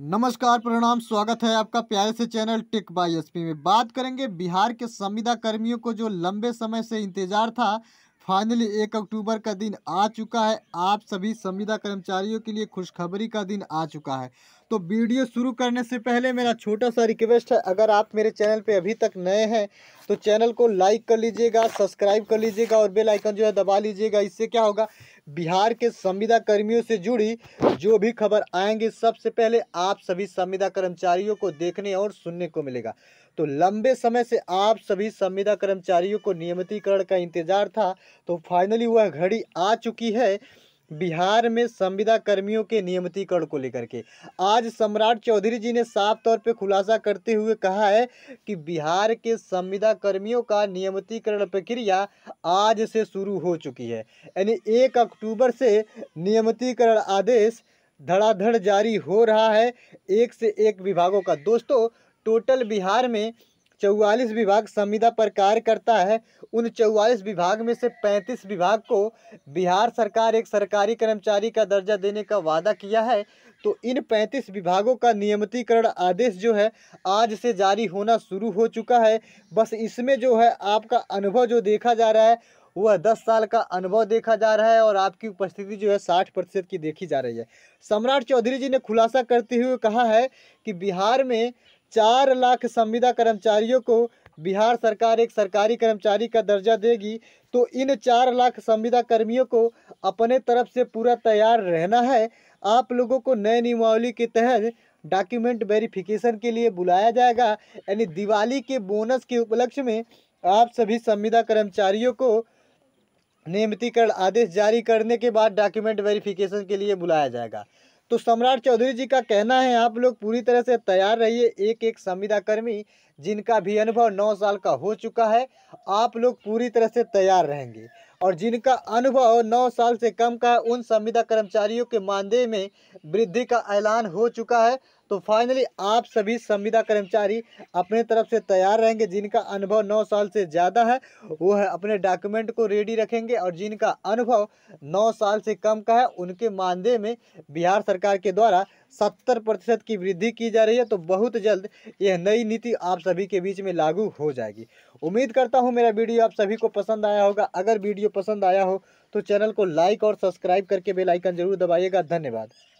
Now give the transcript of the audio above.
नमस्कार प्रणाम स्वागत है आपका प्यारे से चैनल टिक बाई एसपी में बात करेंगे बिहार के संविदा कर्मियों को जो लंबे समय से इंतजार था फाइनली एक अक्टूबर का दिन आ चुका है आप सभी संविदा कर्मचारियों के लिए खुशखबरी का दिन आ चुका है तो वीडियो शुरू करने से पहले मेरा छोटा सा रिक्वेस्ट है अगर आप मेरे चैनल पे अभी तक नए हैं तो चैनल को लाइक कर लीजिएगा सब्सक्राइब कर लीजिएगा और बेल आइकन जो है दबा लीजिएगा इससे क्या होगा बिहार के संविदा कर्मियों से जुड़ी जो भी खबर आएंगी सबसे पहले आप सभी संविदा कर्मचारियों को देखने और सुनने को मिलेगा तो लंबे समय से आप सभी संविदा कर्मचारियों को नियमितीकरण का इंतजार था तो फाइनली वह घड़ी आ चुकी है बिहार में संविदा कर्मियों के नियमितीकरण को लेकर के आज सम्राट चौधरी जी ने साफ तौर पे खुलासा करते हुए कहा है कि बिहार के संविदा कर्मियों का नियमितीकरण प्रक्रिया आज से शुरू हो चुकी है यानी एक अक्टूबर से नियमितीकरण आदेश धड़ाधड़ जारी हो रहा है एक से एक विभागों का दोस्तों टोटल बिहार में चौवालीस विभाग संविदा पर कार्य करता है उन चौवालीस विभाग में से पैंतीस विभाग को बिहार सरकार एक सरकारी कर्मचारी का दर्जा देने का वादा किया है तो इन पैंतीस विभागों का नियमितीकरण आदेश जो है आज से जारी होना शुरू हो चुका है बस इसमें जो है आपका अनुभव जो देखा जा रहा है वह दस साल का अनुभव देखा जा रहा है और आपकी उपस्थिति जो है साठ प्रतिशत की देखी जा रही है सम्राट चौधरी जी ने खुलासा करते हुए कहा है कि बिहार में चार लाख संविदा कर्मचारियों को बिहार सरकार एक सरकारी कर्मचारी का दर्जा देगी तो इन चार लाख संविदा कर्मियों को अपने तरफ से पूरा तैयार रहना है आप लोगों को नए नियमावली के तहत डॉक्यूमेंट वेरिफिकेशन के लिए बुलाया जाएगा यानी दिवाली के बोनस के उपलक्ष्य में आप सभी संविदा कर्मचारियों को नियमितीकरण आदेश जारी करने के बाद डॉक्यूमेंट वेरिफिकेशन के लिए बुलाया जाएगा तो सम्राट चौधरी जी का कहना है आप लोग पूरी तरह से तैयार रहिए एक एक संविदा कर्मी जिनका भी अनुभव नौ साल का हो चुका है आप लोग पूरी तरह से तैयार रहेंगे और जिनका अनुभव नौ साल से कम का है उन संविदा कर्मचारियों के मानदेय में वृद्धि का ऐलान हो चुका है तो फाइनली आप सभी संविदा कर्मचारी अपने तरफ से तैयार रहेंगे जिनका अनुभव नौ साल से ज़्यादा है वो है अपने डॉक्यूमेंट को रेडी रखेंगे और जिनका अनुभव नौ साल से कम का है उनके मानदेय में बिहार सरकार के द्वारा सत्तर प्रतिशत की वृद्धि की जा रही है तो बहुत जल्द यह नई नीति आप सभी के बीच में लागू हो जाएगी उम्मीद करता हूँ मेरा वीडियो आप सभी को पसंद आया होगा अगर वीडियो पसंद आया हो तो चैनल को लाइक और सब्सक्राइब करके बेल आइकन जरूर दबाइएगा धन्यवाद